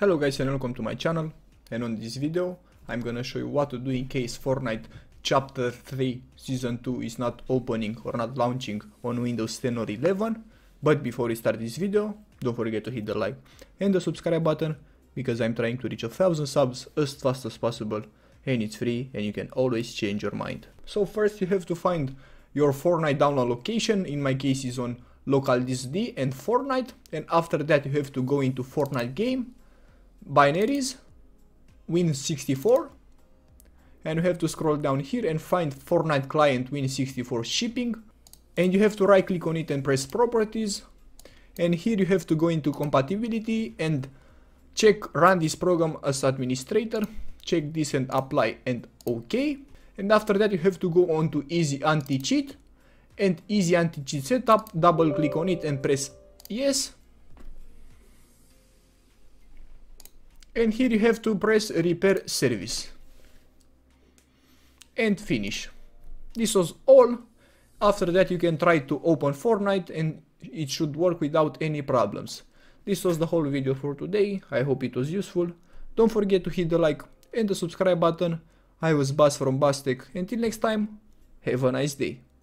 Hello guys and welcome to my channel and on this video I'm gonna show you what to do in case Fortnite Chapter 3 Season 2 is not opening or not launching on Windows 10 or 11 but before we start this video don't forget to hit the like and the subscribe button because I'm trying to reach a thousand subs as fast as possible and it's free and you can always change your mind. So first you have to find your Fortnite download location in my case is on local disk D and Fortnite and after that you have to go into Fortnite game binaries, Win64, and you have to scroll down here and find Fortnite client Win64 shipping, and you have to right click on it and press properties, and here you have to go into compatibility and check run this program as administrator, check this and apply and OK, and after that you have to go on to easy anti-cheat, and easy anti-cheat setup, double click on it and press yes, and here you have to press repair service and finish this was all after that you can try to open Fortnite and it should work without any problems this was the whole video for today I hope it was useful don't forget to hit the like and the subscribe button I was Buzz from Bastek. until next time have a nice day